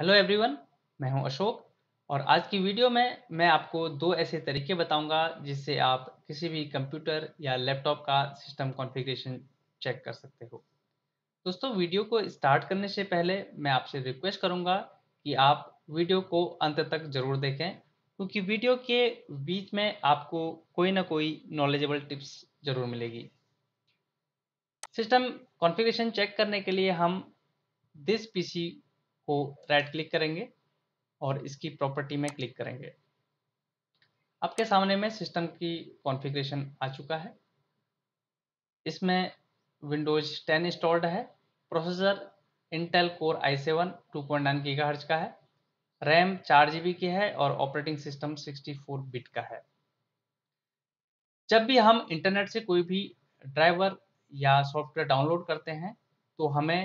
hello everyone मैं हूं अशोक और आज की वीडियो में मैं आपको दो ऐसे तरीके बताऊंगा जिससे आप किसी भी कंप्यूटर या लैपटॉप का सिस्टम कॉन्फ़िगरेशन चेक कर सकते हो दोस्तों वीडियो को स्टार्ट करने से पहले मैं आपसे रिक्वेस्ट करूंगा कि आप वीडियो को अंत तक जरूर देखें क्योंकि वीडियो के बीच में आपको कोई ना कोई नॉलेजेबल टिप्स जरूर मिलेगी सिस्टम कॉन्फ़िगरेशन चेक करने के लिए हम दिस पीसी को राइट क्लिक करेंगे और इसकी प्रॉपर्टी में क्लिक करेंगे आपके सामने में सिस्टम की कॉन्फ़िगरेशन आ चुका है इसमें विंडोज 10 इंस्टॉल्ड है processor Intel core I seven two point nine का है रैम चार जी की है और ऑपरेटिंग सिस्टम 64 बिट का है जब भी हम इंटरनेट से कोई भी ड्राइवर या सॉफ्टवेयर डाउनलोड करते हैं तो हमें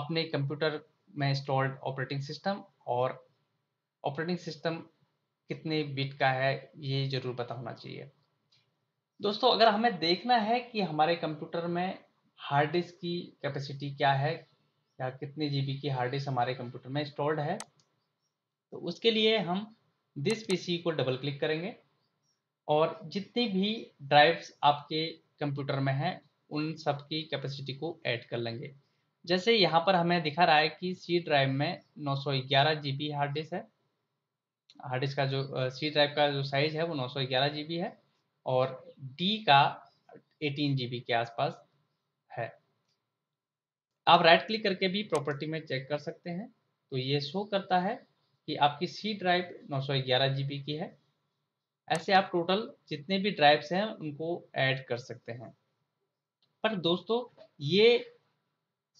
अपने कंप्यूटर में इंस्टॉल्ड ऑपरेटिंग सिस्टम और ऑपरेटिंग सिस्टम कितने बिट का है ये जरूर पता होना चाहिए दोस्तों अगर हमें देखना है कि हमारे कंप्यूटर में हार्ड डिस्क की कैपेसिटी क्या है या कितने जीबी की हार्ड डिस्क हमारे कंप्यूटर में इंस्टॉल्ड है तो उसके लिए हम दिस पीसी को डबल क्लिक करेंगे और जितनी भी ड्राइव्स आपके कंप्यूटर में हैं उन सब की कैपेसिटी को ऐड कर लेंगे जैसे यहाँ पर हमें दिखा रहा है कि सी ड्राइव में 911 जीबी हार्ड डिस्क है हार्ड डिस्क का जो सी ड्राइव का जो साइज है वो 911 बी है और डी का 18 बी के आसपास है आप राइट क्लिक करके भी प्रॉपर्टी में चेक कर सकते हैं तो ये शो करता है कि आपकी सी ड्राइव 911 बी की है ऐसे आप टोटल जितने भी ड्राइव्स हैं उनको ऐड कर सकते हैं पर दोस्तों ये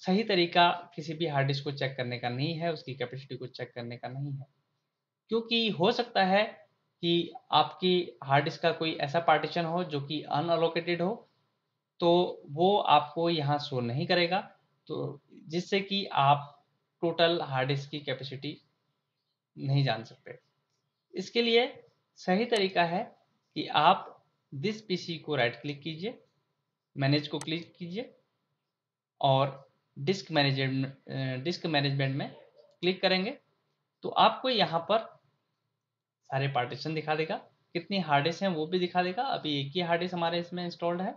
सही तरीका किसी भी हार्ड डिस्क को चेक करने का नहीं है उसकी कैपेसिटी को चेक करने का नहीं है क्योंकि हो सकता है कि आपकी हार्ड डिस्क का कोई ऐसा पार्टीशन हो जो कि अनअलोकेटेड हो तो वो आपको यहाँ शो नहीं करेगा तो जिससे कि आप टोटल हार्ड डिस्क की कैपेसिटी नहीं जान सकते इसके लिए सही तरीका है कि आप दिस पीसी को राइट क्लिक कीजिए मैनेज को क्लिक कीजिए और डिस्क मैनेजमेंट डिस्क मैनेजमेंट में क्लिक करेंगे तो आपको यहाँ पर सारे पार्टीशन दिखा देगा कितनी हार्डिस्क हैं वो भी दिखा देगा अभी एक ही हार्डिस्क हमारे इसमें इंस्टॉल्ड है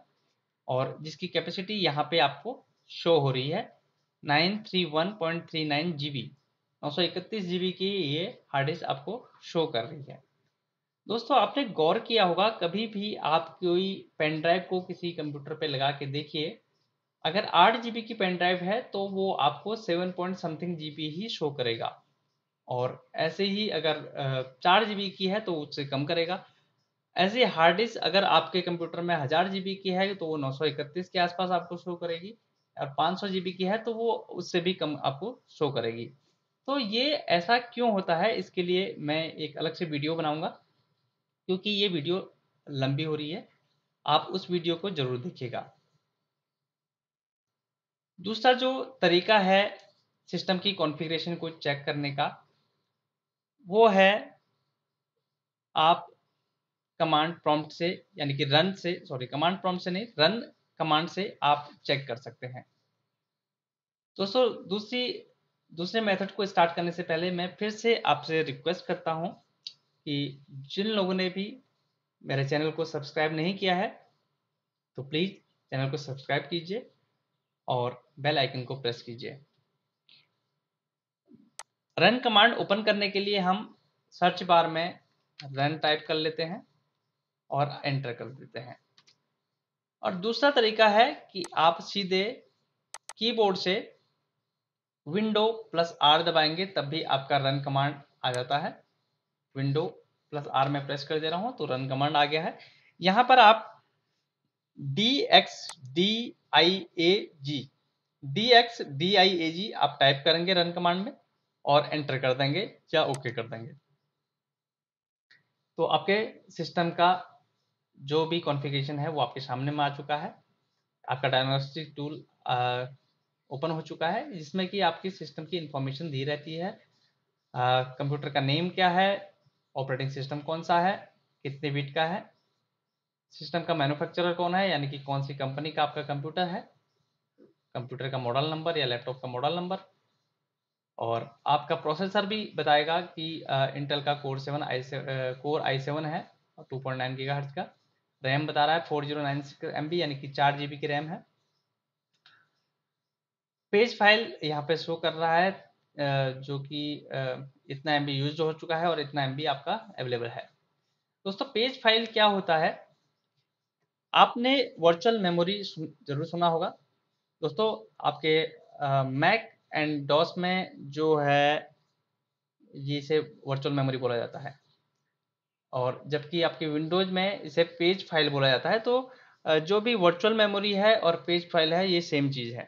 और जिसकी कैपेसिटी यहाँ पे आपको शो हो रही है nine three one point three nine G B नौ सौ इकतीस जी बी की ये हार्डिस्क आपको शो कर रही है दोस्तों आपने गौर किया होगा कभी भी आप कोई पेन ड्राइव को किसी कंप्यूटर पे लगा के देखिए अगर आठ जी की पेन ड्राइव है तो वो आपको सेवन पॉइंट समथिंग जी ही शो करेगा और ऐसे ही अगर चार जी की है तो उससे कम करेगा ऐसे हार्ड डिस्क अगर आपके कंप्यूटर में हज़ार जी की है तो वो नौ सौ इकतीस के आसपास आपको शो करेगी और पाँच सौ जी की है तो वो उससे भी कम आपको शो करेगी तो ये ऐसा क्यों होता है इसके लिए मैं एक अलग से वीडियो बनाऊंगा क्योंकि ये वीडियो लंबी हो रही है आप उस वीडियो को ज़रूर देखिएगा दूसरा जो तरीका है सिस्टम की कॉन्फ़िगरेशन को चेक करने का वो है आप कमांड प्रॉम्प्ट से यानी कि रन से सॉरी कमांड प्रॉम्प्ट से नहीं रन कमांड से आप चेक कर सकते हैं दोस्तों दूसरी दूसरे मेथड को स्टार्ट करने से पहले मैं फिर से आपसे रिक्वेस्ट करता हूं कि जिन लोगों ने भी मेरे चैनल को सब्सक्राइब नहीं किया है तो प्लीज़ चैनल को सब्सक्राइब कीजिए और बेल आइकन को प्रेस कीजिए रन कमांड ओपन करने के लिए हम सर्च बार में रन टाइप कर लेते हैं और एंटर कर देते हैं और दूसरा तरीका है कि आप सीधे कीबोर्ड से विंडो प्लस आर दबाएंगे तब भी आपका रन कमांड आ जाता है विंडो प्लस आर में प्रेस कर दे रहा हूं तो रन कमांड आ गया है यहां पर आप D X D I A G D X D I A G आप टाइप करेंगे रन कमांड में और एंटर कर देंगे या ओके कर देंगे तो आपके सिस्टम का जो भी कॉन्फ़िगरेशन है वो आपके सामने में आ चुका है आपका डायग्नोस्टिक टूल ओपन हो चुका है जिसमें कि आपके सिस्टम की इंफॉर्मेशन दी रहती है कंप्यूटर का नेम क्या है ऑपरेटिंग सिस्टम कौन सा है कितने बिट का है सिस्टम का मैन्युफैक्चरर कौन है यानी कि कौन सी कंपनी का आपका कंप्यूटर है कंप्यूटर का मॉडल नंबर या लैपटॉप का मॉडल नंबर और आपका प्रोसेसर भी बताएगा कि इंटेल का core seven I core I seven है टू पॉइंट नाइन गीगा का रैम बता रहा है four zero nine six M B यानी कि चार जी की रैम है पेज फाइल यहाँ पे शो कर रहा है जो कि इतना एम बी यूज हो चुका है और इतना एम बी आपका अवेलेबल है दोस्तों पेज फाइल क्या होता है आपने वर्चुअल मेमोरी जरूर सुना होगा दोस्तों आपके मैक एंड डॉस में जो है इसे वर्चुअल मेमोरी बोला जाता है और जबकि आपके विंडोज में इसे पेज फाइल बोला जाता है तो जो भी वर्चुअल मेमोरी है और पेज फाइल है ये सेम चीज़ है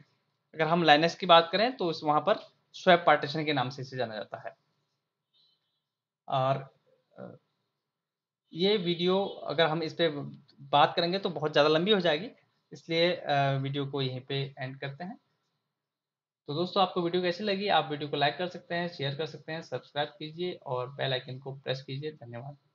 अगर हम लाइनस की बात करें तो उस वहाँ पर स्वैप पार्टीशन के नाम से इसे जाना जाता है और ये वीडियो अगर हम इस पर बात करेंगे तो बहुत ज़्यादा लंबी हो जाएगी इसलिए वीडियो को यहीं पे एंड करते हैं तो दोस्तों आपको वीडियो कैसी लगी आप वीडियो को लाइक कर सकते हैं शेयर कर सकते हैं सब्सक्राइब कीजिए और बेल आइकन को प्रेस कीजिए धन्यवाद